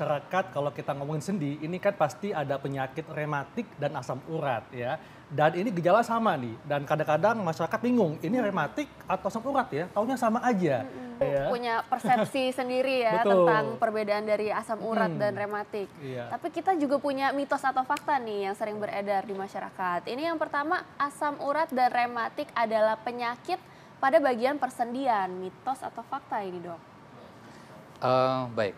masyarakat kalau kita ngomongin sendi ini kan pasti ada penyakit rematik dan asam urat ya. Dan ini gejala sama nih dan kadang-kadang masyarakat bingung ini hmm. rematik atau asam urat ya, tahunya sama aja. Hmm, -hmm. Ya. Punya persepsi sendiri ya Betul. tentang perbedaan dari asam urat hmm. dan rematik. Iya. Tapi kita juga punya mitos atau fakta nih yang sering beredar di masyarakat. Ini yang pertama, asam urat dan rematik adalah penyakit pada bagian persendian. Mitos atau fakta ini, Dok? Uh, baik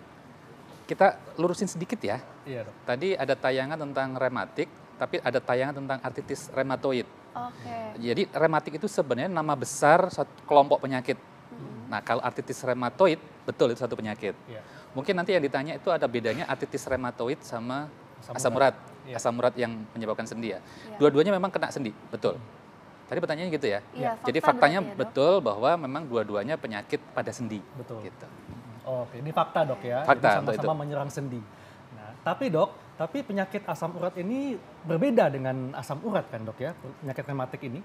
kita lurusin sedikit ya. Iya, dok. Tadi ada tayangan tentang rematik, tapi ada tayangan tentang artritis Oke. Okay. Jadi rematik itu sebenarnya nama besar kelompok penyakit. Hmm. Nah, kalau artritis rematoid betul itu satu penyakit. Yeah. Mungkin nanti yang ditanya itu ada bedanya artritis rematoid sama asam urat. Yeah. Asam urat yang menyebabkan sendi ya. Yeah. Dua-duanya memang kena sendi, betul. Hmm. Tadi pertanyaannya gitu ya. Yeah. Iya. Jadi fakta faktanya ya, betul bahwa memang dua-duanya penyakit pada sendi. Betul. Gitu. Oke, ini fakta dok ya. Fakta sama-sama menyerang sendi. Nah, tapi dok, tapi penyakit asam urat ini berbeda dengan asam urat kan dok ya, penyakit rematik ini?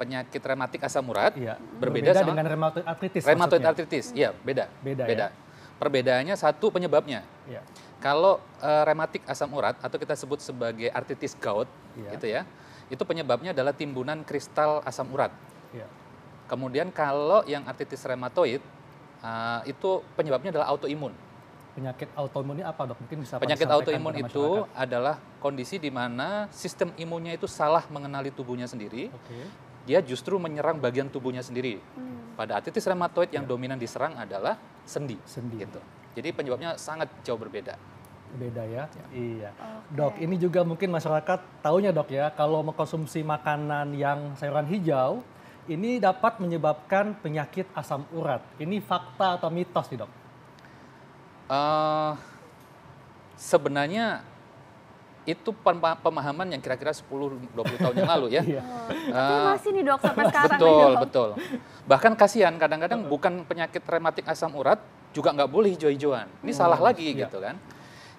Penyakit rematik asam urat iya, berbeda, berbeda dengan rematoid artritis. Rematoid maksudnya. arthritis, iya beda. Beda. Ya? beda. Ya? Perbedaannya satu penyebabnya. Iya. Kalau uh, eh, rematik asam urat atau kita sebut sebagai artritis gout, iya. gitu ya, itu penyebabnya adalah timbunan kristal asam urat. Iya. Kemudian kalau yang artritis rematoid Eh, itu penyebabnya adalah autoimun. Penyakit autoimun apa dok? Mungkin bisa Penyakit autoimun itu adalah kondisi di mana sistem imunnya itu salah mengenali tubuhnya sendiri. Okay. Dia justru menyerang bagian tubuhnya sendiri. Hmm. Pada artritis rheumatoid yang ya. dominan diserang adalah sendi. Sendi. Gitu. Jadi penyebabnya sangat jauh berbeda beda ya. ya. Iya. Okay. Dok, ini juga mungkin masyarakat taunya dok ya, kalau mengkonsumsi makanan yang sayuran hijau, ini dapat menyebabkan penyakit asam urat. Ini fakta atau mitos nih dok? Uh, sebenarnya itu pemahaman yang kira-kira 10-20 tahun yang lalu ya. Oh, uh, masih nih dok sampai sekarang. Betul, betul. Bahkan kasihan kadang-kadang uh -huh. bukan penyakit rematik asam urat juga nggak boleh hijau-hijauan. Ini uh, salah oh, lagi iya. gitu kan.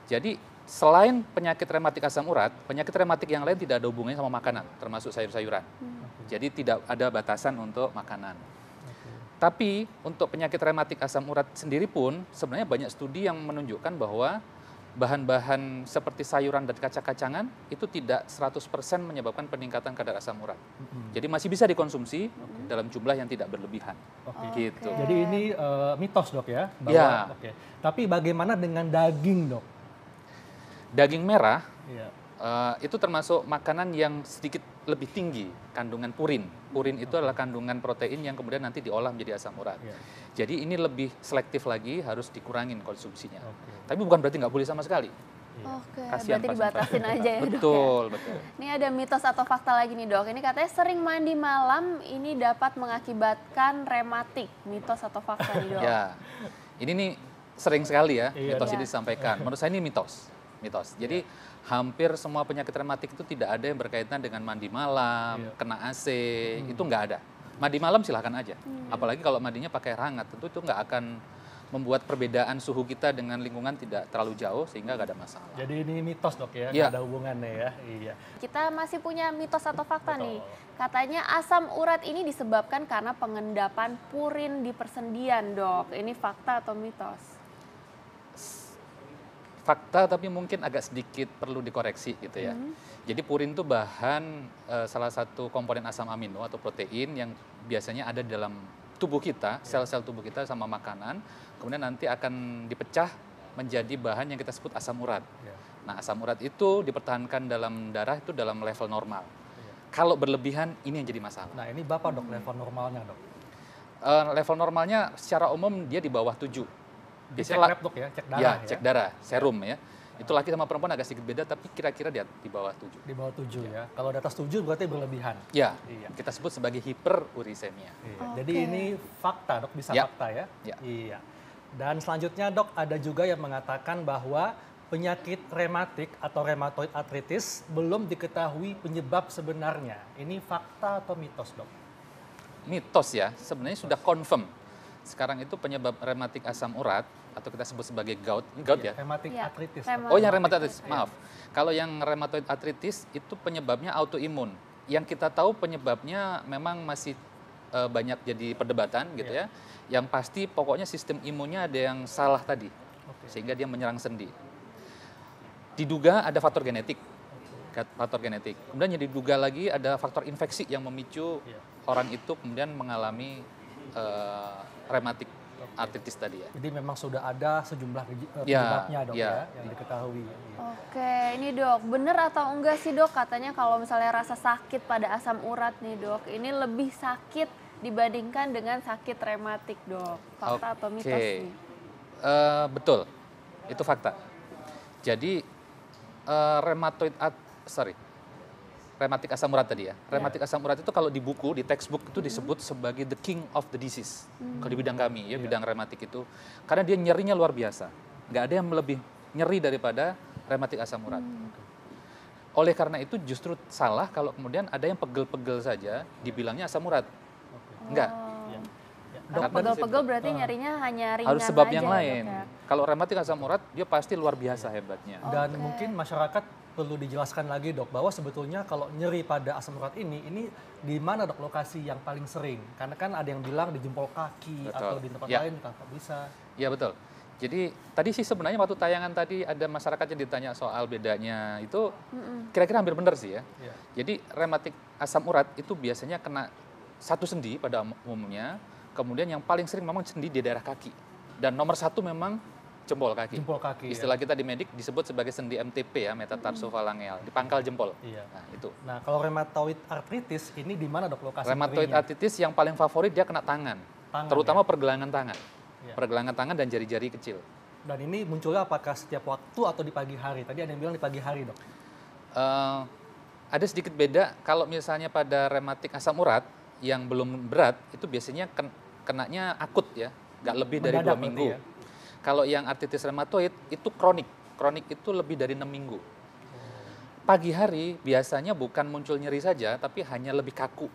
Jadi selain penyakit rematik asam urat, penyakit rematik yang lain tidak ada hubungannya sama makanan, termasuk sayur-sayuran. Hmm. Jadi tidak ada batasan untuk makanan. Okay. Tapi untuk penyakit rematik asam urat sendiri pun sebenarnya banyak studi yang menunjukkan bahwa bahan-bahan seperti sayuran dan kacang-kacangan itu tidak 100% menyebabkan peningkatan kadar asam urat. Mm-hmm. Jadi masih bisa dikonsumsi okay. dalam jumlah yang tidak berlebihan. Okay. Gitu. Jadi ini uh, mitos dok ya? Bahwa, ya. Okay. Tapi bagaimana dengan daging dok? daging merah yeah. Iya. uh, itu termasuk makanan yang sedikit lebih tinggi kandungan purin. Purin itu adalah kandungan protein yang kemudian nanti diolah menjadi asam urat. Yeah. Jadi ini lebih selektif lagi harus dikurangin konsumsinya. Okay. Tapi bukan berarti nggak boleh sama sekali. Iya. Oke, okay, berarti dibatasin pasien. aja ya dok. Ya. Betul, ya? betul. Ini ada mitos atau fakta lagi nih dok. Ini katanya sering mandi malam ini dapat mengakibatkan rematik. Mitos atau fakta nih dok? ya, ini nih sering sekali ya iya. mitos ya. ini disampaikan. Menurut saya ini mitos mitos. Jadi yeah. hampir semua penyakit rematik itu tidak ada yang berkaitan dengan mandi malam, yeah. kena AC, hmm. itu nggak ada. Mandi malam silahkan aja, hmm. apalagi kalau mandinya pakai hangat, tentu itu nggak akan membuat perbedaan suhu kita dengan lingkungan tidak terlalu jauh sehingga nggak ada masalah. Jadi ini mitos dok ya, yeah. ada hubungannya ya. Iya. Kita masih punya mitos atau fakta Betul. nih. Katanya asam urat ini disebabkan karena pengendapan purin di persendian dok. Ini fakta atau mitos? fakta tapi mungkin agak sedikit perlu dikoreksi gitu ya. Hmm. Jadi purin itu bahan e, salah satu komponen asam amino atau protein yang biasanya ada dalam tubuh kita, ya. sel-sel tubuh kita sama makanan, kemudian nanti akan dipecah menjadi bahan yang kita sebut asam urat. Yeah. Nah, asam urat itu dipertahankan dalam darah itu dalam level normal. Yeah. Kalau berlebihan ini yang jadi masalah. Nah, ini Bapak Dok hmm. level normalnya, Dok. Uh, level normalnya secara umum dia di bawah 7 biasanya cek lab ya, cek darah ya, ya. cek darah, serum ya. Itu laki sama perempuan agak sedikit beda, tapi kira-kira di, di bawah tujuh. Di bawah tujuh, ya. ya. Kalau di atas tujuh berarti berlebihan. Ya, iya. kita sebut sebagai hiperurisemia. Iya. Okay. Jadi ini fakta dok, bisa ya. fakta ya? ya. Iya. Dan selanjutnya dok, ada juga yang mengatakan bahwa penyakit rematik atau rematoid arthritis belum diketahui penyebab sebenarnya. Ini fakta atau mitos dok? Mitos ya, sebenarnya mitos. sudah confirm sekarang itu penyebab rematik asam urat atau kita sebut sebagai gout, iya, gout ya? Rematik ya. artritis. Oh, yang rematik artritis, iya. maaf. Ya. Kalau yang rematoid artritis itu penyebabnya autoimun. Yang kita tahu penyebabnya memang masih eh, banyak jadi perdebatan gitu ya. ya. Yang pasti pokoknya sistem imunnya ada yang salah tadi. Okay. Sehingga dia menyerang sendi. Diduga ada faktor genetik. Faktor genetik. Kemudian yang diduga lagi ada faktor infeksi yang memicu ya. orang itu kemudian mengalami uh, eh, rematik okay. artritis tadi ya. Jadi memang sudah ada sejumlah eh, ya, penyebabnya ya, dok ya, ya yang diketahui. Ya. Oke, ini dok, benar atau enggak sih dok katanya kalau misalnya rasa sakit pada asam urat nih dok, ini lebih sakit dibandingkan dengan sakit rematik dok, fakta okay. atau mitos nih? Uh, betul, itu fakta. Jadi uh, rematoid, sorry, rematik asam urat tadi ya. ya. Rematik yeah. asam urat itu kalau di buku, di textbook itu disebut mm. sebagai the king of the disease. Mm. Kalau di bidang kami ya, yeah. bidang rematik itu. Karena dia nyerinya luar biasa. Nggak ada yang lebih nyeri daripada rematik asam urat. Mm. Oleh karena itu justru salah kalau kemudian ada yang pegel-pegel saja dibilangnya asam urat. Okay. Enggak. Oh. Ya. Ya. pegel-pegel berarti uh, hanya ringan Harus sebab aja yang lain. Ya, Kalau rematik asam urat, dia pasti luar biasa iya. hebatnya. Dan mungkin masyarakat perlu dijelaskan lagi dok bahwa sebetulnya kalau nyeri pada asam urat ini ini di mana dok lokasi yang paling sering karena kan ada yang bilang di jempol kaki betul. atau di tempat ya. lain kalau bisa ya betul jadi tadi sih sebenarnya waktu tayangan tadi ada masyarakat yang ditanya soal bedanya itu kira-kira hampir benar sih ya. ya Jadi rematik asam urat itu biasanya kena satu sendi pada umumnya, kemudian yang paling sering memang sendi di daerah kaki dan nomor satu memang jempol kaki. Jempol kaki. Istilah ya. kita di medik disebut sebagai sendi MTP ya, metatarsophalangeal, hmm. di pangkal jempol. Iya. Nah, itu. Nah, kalau rheumatoid arthritis ini di mana dok lokasi? Rheumatoid arthritis yang paling favorit dia kena tangan, tangan terutama ya? pergelangan tangan. Iya. Pergelangan tangan dan jari-jari kecil. Dan ini munculnya apakah setiap waktu atau di pagi hari? Tadi ada yang bilang di pagi hari, Dok. Uh, ada sedikit beda kalau misalnya pada rematik asam urat yang belum berat itu biasanya ken kenanya akut ya, nggak lebih Mendadak dari dua minggu. Ya? Kalau yang artritis rematoid itu kronik. Kronik itu lebih dari 6 minggu. Pagi hari biasanya bukan muncul nyeri saja, tapi hanya lebih kaku.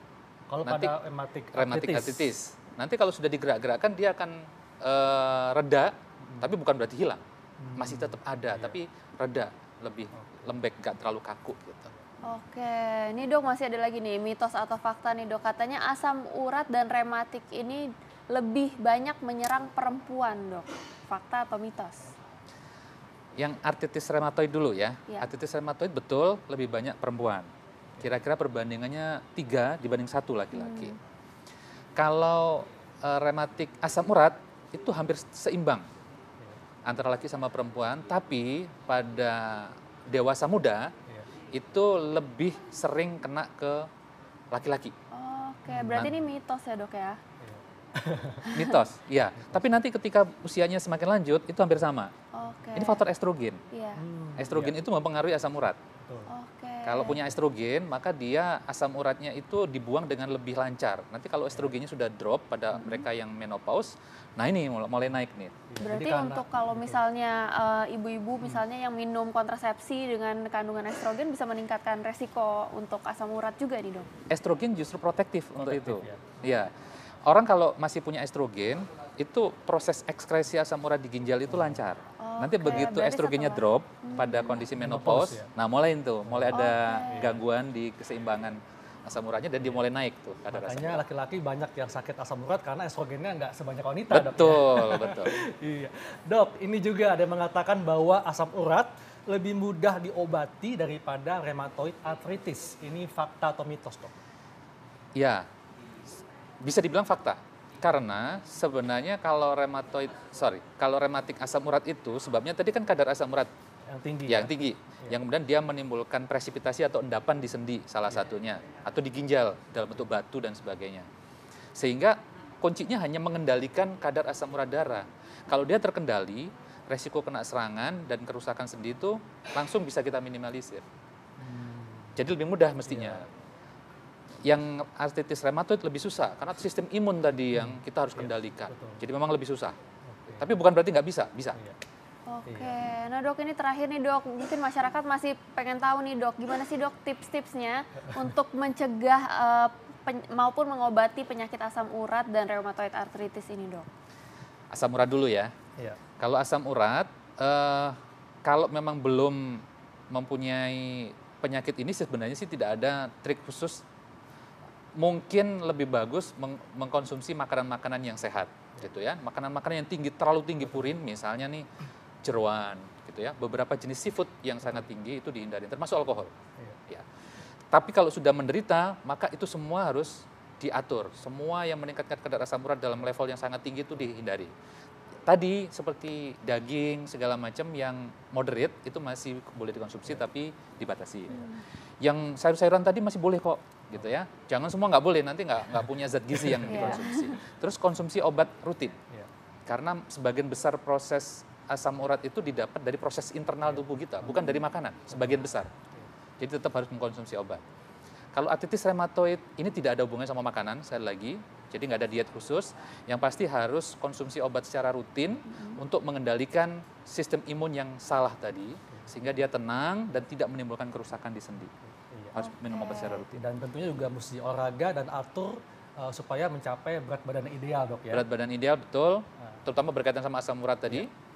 Kalau Nanti, pada rematik artritis. artritis. Nanti kalau sudah digerak-gerakkan dia akan uh, reda, hmm. tapi bukan berarti hilang. Hmm. Masih tetap ada, iya. tapi reda, lebih lembek, nggak terlalu kaku gitu. Oke, ini dok masih ada lagi nih mitos atau fakta nih dok katanya asam urat dan rematik ini lebih banyak menyerang perempuan dok? Fakta atau mitos? Yang artritis rematoid dulu ya. ya. Artritis reumatoid betul lebih banyak perempuan. Kira-kira perbandingannya tiga dibanding satu laki-laki. Hmm. Kalau e, eh, rematik asam urat itu hampir seimbang antara laki sama perempuan, tapi pada dewasa muda ya. itu lebih sering kena ke laki-laki. Oke, berarti nah. ini mitos ya dok ya? mitos, ya. Tapi nanti ketika usianya semakin lanjut itu hampir sama. Okay. Ini faktor estrogen. Yeah. Hmm, estrogen yeah. itu mempengaruhi asam urat. Okay. Kalau punya estrogen, maka dia asam uratnya itu dibuang dengan lebih lancar. Nanti kalau estrogennya sudah drop pada mm -hmm. mereka yang menopause, nah ini mulai naik nih. Iya, Berarti Jadi untuk kalau misalnya eh, ibu-ibu uh, misalnya yang minum kontrasepsi dengan kandungan estrogen bisa meningkatkan resiko untuk asam urat juga nih dok? Estrogen justru protektif, untuk itu. Ya. ya orang kalau masih punya estrogen itu proses ekskresi asam urat di ginjal itu hmm. lancar. Oh, Nanti okay. begitu Berarti estrogennya drop hmm. pada kondisi menopause, menopause ya? nah mulai itu, mulai ada okay. gangguan di keseimbangan asam uratnya dan dia mulai naik tuh kadar Makanya laki-laki banyak yang sakit asam urat karena estrogennya nggak sebanyak wanita. Betul, dok, ya. betul. iya. Dok, ini juga ada yang mengatakan bahwa asam urat lebih mudah diobati daripada rheumatoid arthritis. Ini fakta atau mitos, Dok? Ya, bisa dibilang fakta. Karena sebenarnya kalau rematoid, sorry, kalau rematik asam urat itu sebabnya tadi kan kadar asam urat yang tinggi. Yang ya? tinggi. Ya. Yang kemudian dia menimbulkan presipitasi atau endapan di sendi salah ya. satunya atau di ginjal dalam bentuk batu dan sebagainya. Sehingga kuncinya hanya mengendalikan kadar asam urat darah. Kalau dia terkendali, resiko kena serangan dan kerusakan sendi itu langsung bisa kita minimalisir. Hmm. Jadi lebih mudah mestinya. Ya yang artritis rematoid lebih susah karena sistem imun tadi hmm. yang kita harus iya, kendalikan. Jadi memang lebih susah. Okay. Tapi bukan berarti nggak bisa, bisa. Iya. Oke, okay. Iya. nah dok ini terakhir nih dok, mungkin masyarakat masih pengen tahu nih dok, gimana sih dok tips-tipsnya untuk mencegah uh, maupun mengobati penyakit asam urat dan rheumatoid arthritis ini dok? Asam urat dulu ya. Iya. Kalau asam urat, uh, kalau memang belum mempunyai penyakit ini sebenarnya sih tidak ada trik khusus mungkin lebih bagus meng mengkonsumsi makanan-makanan yang sehat gitu ya makanan-makanan yang tinggi terlalu tinggi purin misalnya nih jeruan gitu ya beberapa jenis seafood yang sangat tinggi itu dihindari termasuk alkohol iya. ya tapi kalau sudah menderita maka itu semua harus diatur semua yang meningkatkan kadar asam urat dalam level yang sangat tinggi itu dihindari tadi seperti daging segala macam yang moderate itu masih boleh dikonsumsi yeah. tapi dibatasi. Yeah. Yang sayur-sayuran tadi masih boleh kok gitu ya. Jangan semua nggak boleh nanti nggak nggak punya zat gizi yang iya. dikonsumsi. Yeah. Terus konsumsi obat rutin yeah. karena sebagian besar proses asam urat itu didapat dari proses internal iya. tubuh kita bukan dari makanan sebagian besar. Iya. Jadi tetap harus mengkonsumsi obat. Kalau artritis reumatoid ini tidak ada hubungannya sama makanan, saya lagi jadi nggak ada diet khusus. Yang pasti harus konsumsi obat secara rutin hmm. untuk mengendalikan sistem imun yang salah tadi, sehingga dia tenang dan tidak menimbulkan kerusakan di sendi. Iya. Harus minum obat secara rutin. Dan tentunya juga mesti olahraga dan atur uh, supaya mencapai berat badan ideal dok ya. Berat badan ideal betul, nah. terutama berkaitan sama asam urat tadi. Iya.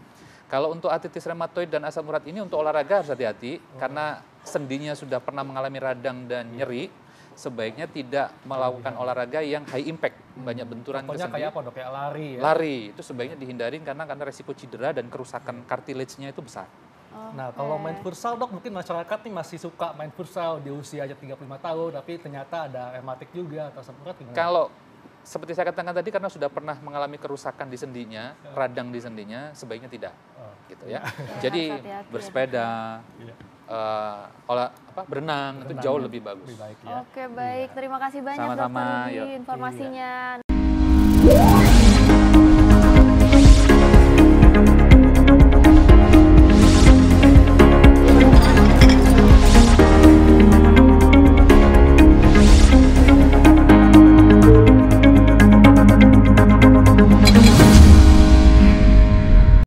Kalau untuk artritis rematoid dan asam urat ini untuk olahraga harus hati-hati oh. karena sendinya sudah pernah mengalami radang dan iya. nyeri sebaiknya tidak melakukan olahraga yang high impact banyak benturan Contohnya kayak apa dok kayak lari ya? lari itu sebaiknya dihindarin karena karena resiko cedera dan kerusakan cartilage-nya itu besar Oh, Nah, kalau main futsal dok, mungkin masyarakat nih masih suka main futsal di usia aja 35 tahun, tapi ternyata ada rematik juga atau semprot gimana? Kalau seperti saya katakan tadi karena sudah pernah mengalami kerusakan di sendinya, iya. radang di sendinya, sebaiknya tidak. Oh. Gitu ya. Iya. ya. Jadi ya. bersepeda, ya uh, olah apa berenang, berenang itu jauh lebih bagus. Lebih baik, ya. Oke baik, iya. terima kasih banyak Sama -sama, dokter di informasinya. Iya.